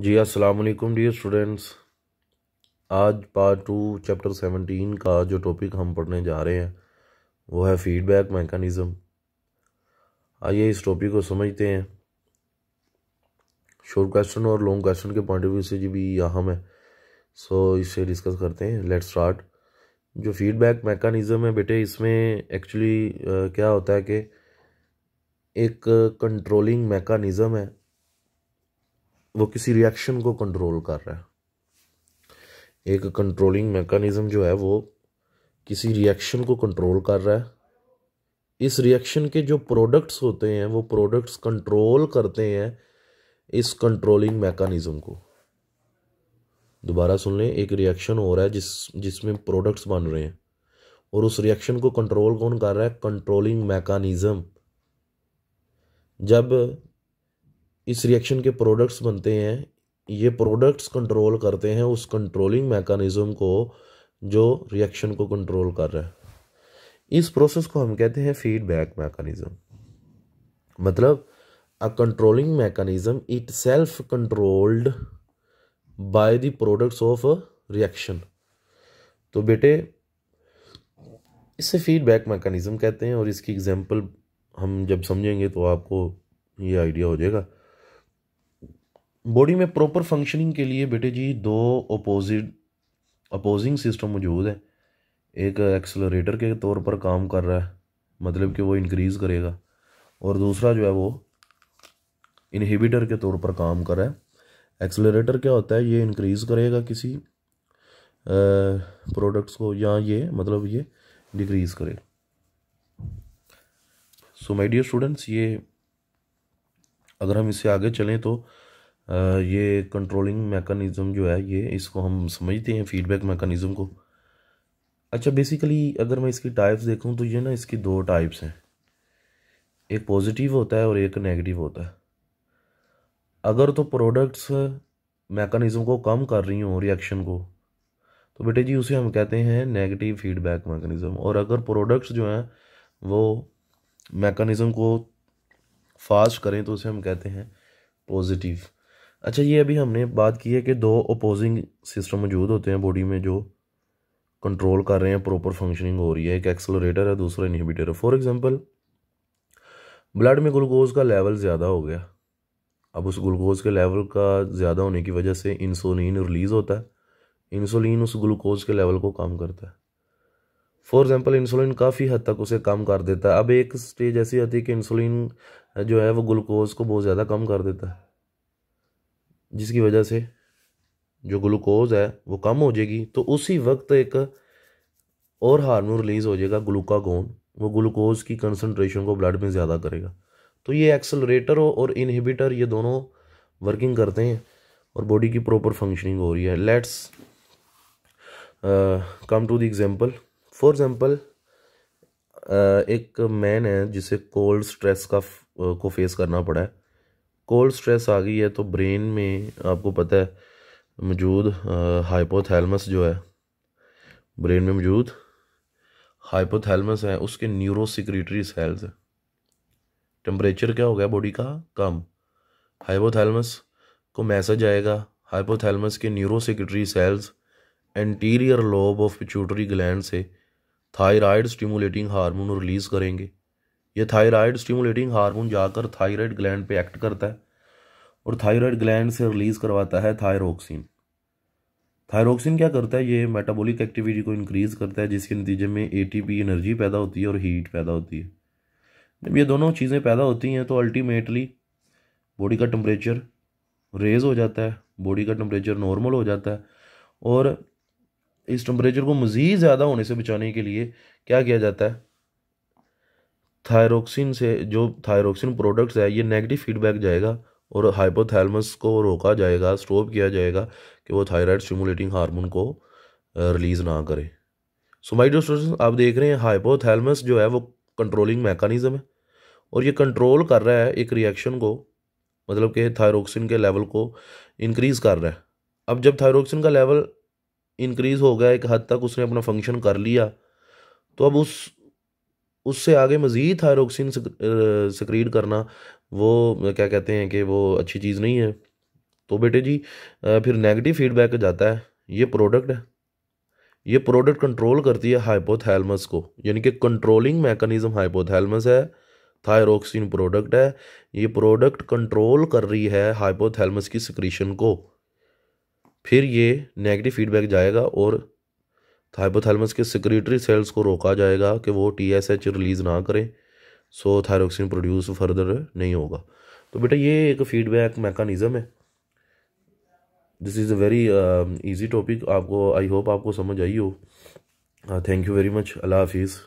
जी अस्सलाम वालेकुम dear students आज पार्ट टू चैप्टर सेवनटीन का जो टॉपिक हम पढ़ने जा रहे हैं वो है फीडबैक मैकेनिज़्म आइए इस टॉपिक को समझते हैं शॉर्ट क्वेश्चन और लॉन्ग क्वेश्चन के पॉइंट ऑफ व्यू से जी भी अहम है सो इसे डिस्कस करते हैं लेट्स स्टार्ट जो फीडबैक मैकेनिज़्म है बेटे इसमें एक्चुअली क्या होता है कि एक कंट्रोलिंग मैकानिज़म है वो किसी रिएक्शन को कंट्रोल कर रहा है एक कंट्रोलिंग मैकेनिज़्म जो है वो किसी रिएक्शन को कंट्रोल कर रहा है इस रिएक्शन के जो प्रोडक्ट्स होते हैं वो प्रोडक्ट्स कंट्रोल करते हैं इस कंट्रोलिंग मैकेनिज़्म को दोबारा सुन लें एक रिएक्शन हो रहा है जिस जिसमें प्रोडक्ट्स बन रहे हैं और उस रिएक्शन को कंट्रोल कौन कर रहा है कंट्रोलिंग मैकानिज़म जब इस रिएक्शन के प्रोडक्ट्स बनते हैं ये प्रोडक्ट्स कंट्रोल करते हैं उस कंट्रोलिंग मैकानिज़म को जो रिएक्शन को कंट्रोल कर रहा है इस प्रोसेस को हम कहते हैं फीडबैक मैकानिज़म मतलब a controlling mechanism itself controlled by the products of reaction तो बेटे इसे फीडबैक मैकानिज़म कहते हैं और इसकी एग्जांपल हम जब समझेंगे तो आपको ये आइडिया हो जाएगा बॉडी में प्रॉपर फंक्शनिंग के लिए बेटे जी दो अपोजिट अपोजिंग सिस्टम मौजूद है एक एक्सलरेटर के तौर पर काम कर रहा है मतलब कि वो इनक्रीज़ करेगा और दूसरा जो है वो इनहिबिटर के तौर पर काम कर रहा है एक्सलरेटर क्या होता है ये इनक्रीज़ करेगा किसी प्रोडक्ट्स को या ये मतलब ये डिक्रीज़ करेगा सो माय डियर स्टूडेंट्स ये अगर हम इससे आगे चलें तो ये कंट्रोलिंग मेकानिज़म जो है ये इसको हम समझते हैं फीडबैक मेकानिज़म को अच्छा बेसिकली अगर मैं इसकी टाइप्स देखूँ तो ये ना इसकी दो टाइप्स हैं एक पॉजिटिव होता है और एक नेगेटिव होता है अगर तो प्रोडक्ट्स मेकानिज़म को कम कर रही हों रिएक्शन को तो बेटे जी उसे हम कहते हैं नेगेटिव फीडबैक मेकानिज़म और अगर प्रोडक्ट्स जो हैं वो मेकानिज़म को फास्ट करें तो उसे हम कहते हैं पॉजिटिव अच्छा ये अभी हमने बात की है कि दो अपोजिंग सिस्टम मौजूद होते हैं बॉडी में जो कंट्रोल कर रहे हैं प्रॉपर फंक्शनिंग हो रही है एक एक्सलोरेटर है दूसरा इनहिबिटर है फॉर एग्जांपल ब्लड में ग्लूकोज का लेवल ज़्यादा हो गया अब उस ग्लूकोज के लेवल का ज़्यादा होने की वजह से इंसुलिन रिलीज़ होता है इंसुलिन उस ग्लूकोज के लेवल को कम करता है फॉर एग्ज़ाम्पल इंसुलिन काफ़ी हद तक उसे कम कर देता है अब एक स्टेज ऐसी आती है कि इंसुलिन जो है वो ग्लूकोज को बहुत ज़्यादा कम कर देता है जिसकी वजह से जो ग्लूकोज है वो कम हो जाएगी तो उसी वक्त एक और हार्मोन रिलीज़ हो जाएगा ग्लूकागोन वो ग्लूकोज की कंसनट्रेशन को ब्लड में ज़्यादा करेगा तो ये एक्सलरेटर और इनहिबिटर ये दोनों वर्किंग करते हैं और बॉडी की प्रॉपर फंक्शनिंग हो रही है let's come to the example for example एक मैन है जिसे कोल्ड स्ट्रेस का को फेस करना पड़ा है कोल्ड स्ट्रेस आ गई है तो ब्रेन में आपको पता है मौजूद हाइपोथैलमस जो है ब्रेन में मौजूद हाइपोथैलमस है उसके न्यूरो सेल्स हैं टेम्परेचर क्या हो गया बॉडी का कम हाइपोथैलमस को मैसेज आएगा हाइपोथैलमस के neuro cells anterior lobe of pituitary gland से थायराइड स्टिमुलेटिंग हार्मोन रिलीज़ करेंगे ये थायराइड स्टिमुलेटिंग हार्मोन जाकर थायराइड ग्लैंड पे एक्ट करता है और थायराइड ग्लैंड से रिलीज़ करवाता है थायरोक्सिन थायरोक्सिन क्या करता है ये मेटाबॉलिक एक्टिविटी को इंक्रीज़ करता है जिसके नतीजे में एटीपी एनर्जी पैदा होती है और हीट पैदा होती है जब ये दोनों चीज़ें पैदा होती हैं तो अल्टीमेटली बॉडी का टम्परेचर रेज़ हो जाता है बॉडी का टम्परेचर नॉर्मल हो जाता है और इस टम्परेचर को मज़ीद ज़्यादा होने से बचाने के लिए क्या किया जाता है थायरोक्सिन से जो थायरोक्सिन प्रोडक्ट्स है ये नेगेटिव फीडबैक जाएगा और हाइपोथैलमस को रोका जाएगा स्टॉप किया जाएगा कि वो थायराइड स्टिमुलेटिंग हार्मोन को रिलीज़ ना करे सो माई डियर आप देख रहे हैं हाइपोथैलमस जो है वो कंट्रोलिंग मैकानिज़म है और ये कंट्रोल कर रहा है एक रिएक्शन को मतलब कि थायरोक्सिन के लेवल को इनक्रीज़ कर रहा है अब जब थायरोक्सिन का लेवल इंक्रीज़ हो गया एक हद तक उसने अपना फंक्शन कर लिया तो अब उस उससे आगे मज़ीद थायरोक्सिन सक्रीड करना वो क्या कहते हैं कि वो अच्छी चीज़ नहीं है तो बेटे जी फिर नेगेटिव फीडबैक जाता है ये प्रोडक्ट है ये प्रोडक्ट कंट्रोल करती है हाइपोथैलमस को यानी कि कंट्रोलिंग मैकेनिज्म हाइपोथैलमस है थायरोक्सिन प्रोडक्ट है ये प्रोडक्ट कंट्रोल कर रही है हाइपोथैलमस की सिक्रीशन को फिर ये नेगेटिव फीडबैक जाएगा और थाइपोथैलेमस के सिक्रेटरी सेल्स को रोका जाएगा कि वो टी एस एच रिलीज़ ना करें सो थायरोक्सिन प्रोड्यूस फर्दर नहीं होगा तो बेटा ये एक फीडबैक मैकानिज़म है this is a very easy topic आपको आई होप आपको समझ आई हो थैंक यू वेरी मच अल्लाह हाफिज़